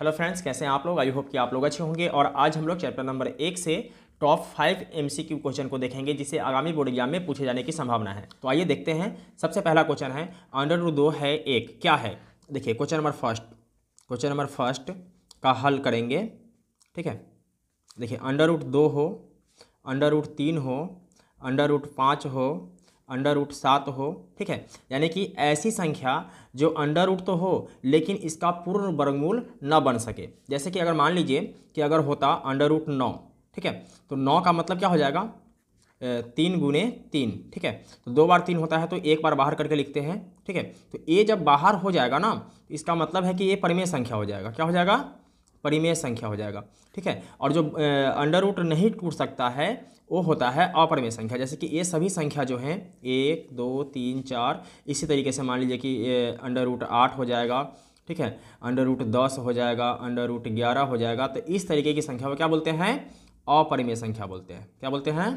hello friends कैसे हैं आप लोग आई होप कि आप लोग अच्छे होंगे और आज हम लोग चैप्टर नंबर एक से टॉप फाइव एमसीक्यू क्वेश्चन को देखेंगे जिसे आगामी बोर्ड एग्जाम में पूछे जाने की संभावना है तो आइए देखते हैं सबसे पहला क्वेश्चन है अंडर रू दो है एक क्या है देखिए question number first question number first का हल करेंगे ठीक है देखिए अंडर रूट दो हो अंडर रूट तीन हो अंडर रूट पाँच हो अंडर रूट सात हो ठीक है यानी कि ऐसी संख्या जो अंडर रूट तो हो लेकिन इसका पूर्ण वर्गमूल न बन सके जैसे कि अगर मान लीजिए कि अगर होता अंडर रूट नौ ठीक है तो नौ का मतलब क्या हो जाएगा तीन गुने तीन ठीक है तो दो बार तीन होता है तो एक बार बाहर करके लिखते हैं ठीक है तो ये जब बाहर हो जाएगा ना इसका मतलब है कि ये परिमेय संख्या हो जाएगा क्या हो जाएगा परिमेय संख्या हो जाएगा ठीक है और जो अंडर रूट नहीं टूट सकता है वो होता है अपरमेय संख्या जैसे कि ये सभी संख्या जो हैं एक दो तीन चार इसी तरीके से मान लीजिए कि अंडर रूट आठ हो जाएगा ठीक है अंडर रूट दस हो जाएगा अंडर रूट ग्यारह हो जाएगा तो इस तरीके की संख्या को क्या बोलते हैं अपरिमेय संख्या बोलते हैं क्या बोलते हैं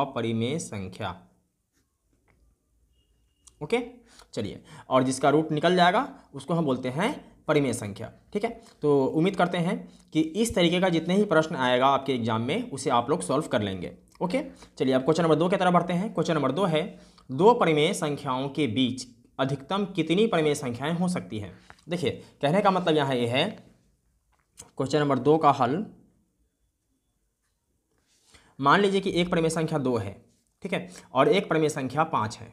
अपरिमेय संख्या ओके चलिए और जिसका रूट निकल जाएगा उसको हम बोलते हैं परिमेय संख्या ठीक है तो उम्मीद करते हैं कि इस तरीके का जितने ही प्रश्न आएगा आपके एग्जाम में उसे आप लोग सॉल्व कर लेंगे ओके चलिए अब क्वेश्चन नंबर दो की तरफ बढ़ते हैं क्वेश्चन नंबर दो है दो परिमेय संख्याओं के बीच अधिकतम कितनी परिमेय संख्याएं हो सकती हैं देखिए कहने का मतलब यहाँ ये यह है क्वेश्चन नंबर दो का हल मान लीजिए कि एक परिमेय संख्या दो है ठीक है और एक परिमेय संख्या पाँच है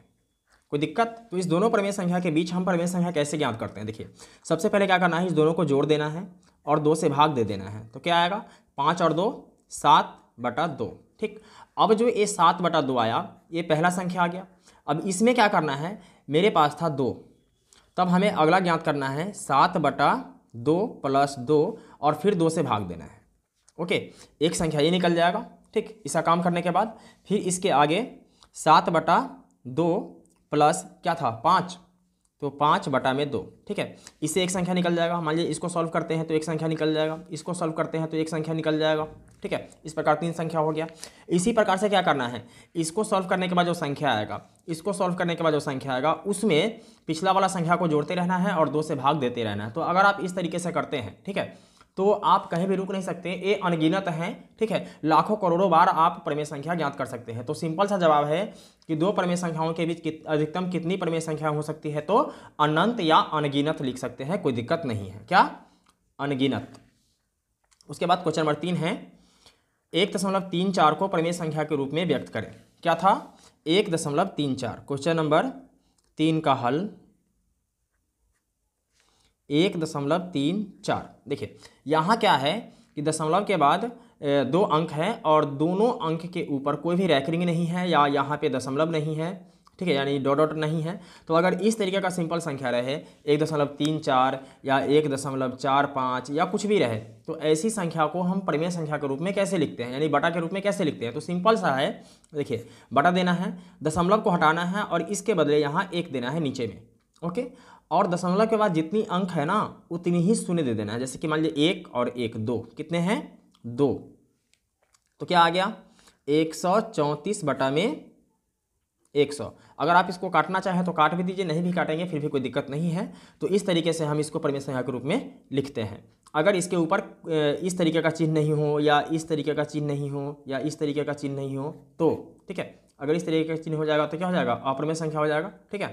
कोई दिक्कत तो इस दोनों प्रमेय संख्या के बीच हम प्रमेय संख्या कैसे ज्ञात करते हैं देखिए सबसे पहले क्या करना है इस दोनों को जोड़ देना है और दो से भाग दे देना है तो क्या आएगा पाँच और दो सात बटा दो ठीक अब जो ये सात बटा दो आया ये पहला संख्या आ गया अब इसमें क्या करना है मेरे पास था दो तब हमें अगला ज्ञात करना है सात बटा दो प्लस दो और फिर दो से भाग देना है ओके एक संख्या ये निकल जाएगा ठीक इसका काम करने के बाद फिर इसके आगे सात बटा दो प्लस क्या था पाँच तो पाँच बटा में दो ठीक है इससे एक संख्या निकल जाएगा मान लीजिए इसको सॉल्व करते हैं तो एक संख्या निकल जाएगा इसको सॉल्व करते हैं तो एक संख्या निकल जाएगा ठीक है इस प्रकार तीन संख्या हो गया इसी प्रकार से क्या करना है इसको सॉल्व करने के बाद जो संख्या आएगा इसको सॉल्व करने के बाद जो संख्या आएगा उसमें पिछला वाला संख्या को जोड़ते रहना है और दो से भाग देते रहना है तो अगर आप इस तरीके से करते हैं ठीक है तो आप कहीं भी रुक नहीं सकते ये अनगिनत हैं ठीक है लाखों करोड़ों बार आप प्रमेय संख्या ज्ञात कर सकते हैं तो सिंपल सा जवाब है कि दो प्रमेय संख्याओं के बीच कित, अधिकतम कितनी प्रमेय संख्या हो सकती है तो अनंत या अनगिनत लिख सकते हैं कोई दिक्कत नहीं है क्या अनगिनत उसके बाद क्वेश्चन नंबर तीन है एक दशमलव तीन चार को प्रमेय संख्या के रूप में व्यक्त करें क्या था एक दशमलव तीन चार क्वेश्चन नंबर तीन का हल एक दशमलव तीन चार देखिए यहाँ क्या है कि दशमलव के बाद दो अंक हैं और दोनों अंक के ऊपर कोई भी रैकरिंग नहीं है या यहाँ पे दशमलव नहीं है ठीक है यानी डॉट डॉट नहीं है तो अगर इस तरीके का सिंपल संख्या रहे एक दशमलव तीन चार या एक दशमलव चार पाँच या कुछ भी रहे तो ऐसी संख्या को हम प्रमेय संख्या के रूप में कैसे लिखते हैं यानी बटा के रूप में कैसे लिखते हैं तो सिंपल सा है देखिए बटा देना है दशमलव को हटाना है और इसके बदले यहाँ एक देना है नीचे में ओके और दशमलव के बाद जितनी अंक है ना उतनी ही शून्य दे देना है जैसे कि मान लीजिए एक और एक दो कितने हैं दो तो क्या आ गया एक सौ चौंतीस बटा में एक सौ अगर आप इसको काटना चाहें तो काट भी दीजिए नहीं भी काटेंगे फिर भी कोई दिक्कत नहीं है तो इस तरीके से हम इसको परमेश संख्या के रूप में लिखते हैं अगर इसके ऊपर इस तरीके का चिन्ह नहीं हो या इस तरीके का चिन्ह नहीं हो या इस तरीके का चिन्ह नहीं हो तो ठीक है अगर इस तरीके का चिन्ह हो जाएगा तो क्या हो जाएगा अप्रमेय संख्या हो जाएगा ठीक है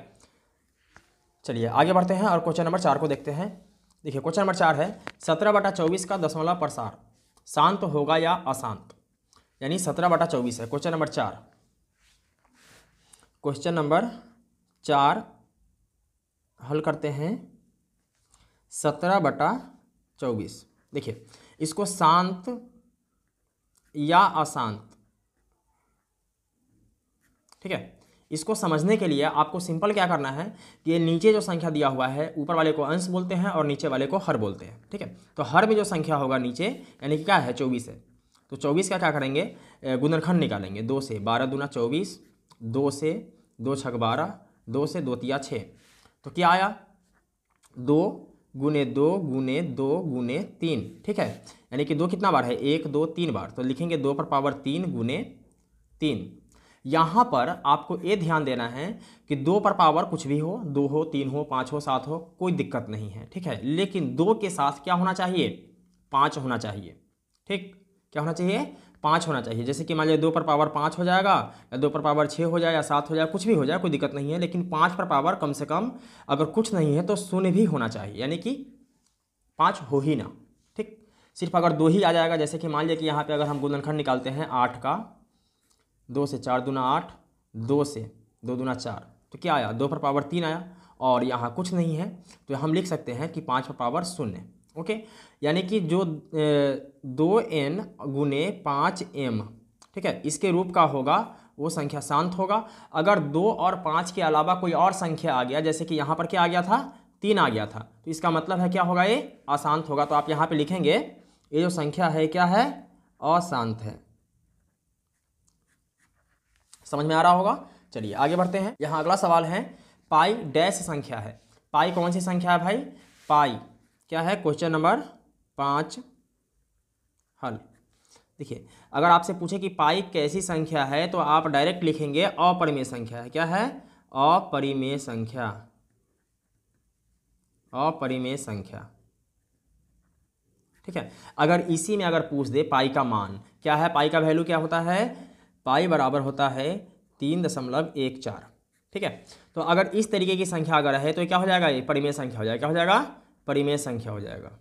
चलिए आगे बढ़ते हैं और क्वेश्चन नंबर चार को देखते हैं देखिए क्वेश्चन नंबर चार है सत्रह बटा चौबीस का दशमलव प्रसार शांत होगा या अशांत यानी सत्रह बटा चौबीस है क्वेश्चन नंबर चार क्वेश्चन नंबर चार हल करते हैं सत्रह बटा चौबीस देखिए इसको शांत या अशांत ठीक है इसको समझने के लिए आपको सिंपल क्या करना है कि ये नीचे जो संख्या दिया हुआ है ऊपर वाले को अंश बोलते हैं और नीचे वाले को हर बोलते हैं ठीक है तो हर में जो संख्या होगा नीचे यानी कि क्या है चौबीस है तो चौबीस का क्या करेंगे गुणनखंड निकालेंगे दो से बारह दूना चौबीस दो से दो छक बारह दो से दो तिया छः तो क्या आया दो गुने दो गुने दो गुने तीन ठीक है यानी कि दो कितना बार है एक दो तीन बार तो लिखेंगे दो पर पावर तीन गुने तीन यहाँ पर आपको ये ध्यान देना है कि दो पर पावर कुछ भी हो दो हो तीन हो पाँच हो सात हो कोई दिक्कत नहीं है ठीक है लेकिन दो के साथ क्या होना चाहिए पाँच होना चाहिए ठीक क्या होना चाहिए पाँच होना चाहिए जैसे कि मान लीजिए दो पर पावर पाँच हो जाएगा या दो पर पावर छः हो जाए या सात हो जाए कुछ भी हो जाए कोई दिक्कत नहीं है लेकिन पाँच पर पावर कम से कम अगर कुछ नहीं है तो शून्य भी होना चाहिए यानी कि पाँच हो ही ना ठीक सिर्फ अगर दो ही आ जाएगा जैसे कि मान लीजिए कि यहाँ पे अगर हम गुलनखंड निकालते हैं आठ का दो से चार दूना आठ दो से दो दूना चार तो क्या आया दो पर पावर तीन आया और यहाँ कुछ नहीं है तो हम लिख सकते हैं कि पाँच पर पावर शून्य ओके यानी कि जो दो एन गुने पाँच एम ठीक है इसके रूप का होगा वो संख्या शांत होगा अगर दो और पाँच के अलावा कोई और संख्या आ गया जैसे कि यहाँ पर क्या आ गया था तीन आ गया था तो इसका मतलब है क्या होगा ये अशांत होगा तो आप यहाँ पर लिखेंगे ये जो संख्या है क्या है अशांत है समझ में आ रहा होगा चलिए आगे बढ़ते हैं यहाँ अगला सवाल है पाई डैश संख्या है पाई कौन सी संख्या है भाई पाई क्या है क्वेश्चन नंबर पाँच हल देखिए अगर आपसे पूछे कि पाई कैसी संख्या है तो आप डायरेक्ट लिखेंगे अपरिमेय संख्या है क्या है अपरिमेय संख्या अपरिमेय संख्या ठीक है अगर इसी में अगर पूछ दे पाई का मान क्या है पाई का वैल्यू क्या होता है पाई बराबर होता है तीन दशमलव एक चार ठीक है तो अगर इस तरीके की संख्या अगर है तो क्या हो जाएगा ये परिमेय संख्या हो जाएगा क्या हो जाएगा परिमेय संख्या हो जाएगा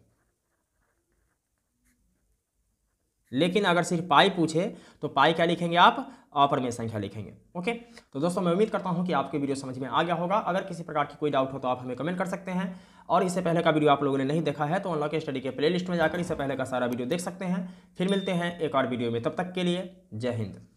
लेकिन अगर सिर्फ पाई पूछे तो पाई क्या लिखेंगे आप अपरमेय संख्या लिखेंगे ओके तो दोस्तों मैं उम्मीद करता हूं कि आपके वीडियो समझ में आ गया होगा अगर किसी प्रकार की कोई डाउट हो तो आप हमें कमेंट कर सकते हैं और इससे पहले का वीडियो आप लोगों ने नहीं देखा है तो अनलॉक स्टडी के प्लेलिस्ट में जाकर इससे पहले का सारा वीडियो देख सकते हैं फिर मिलते हैं एक और वीडियो में तब तक के लिए जय हिंद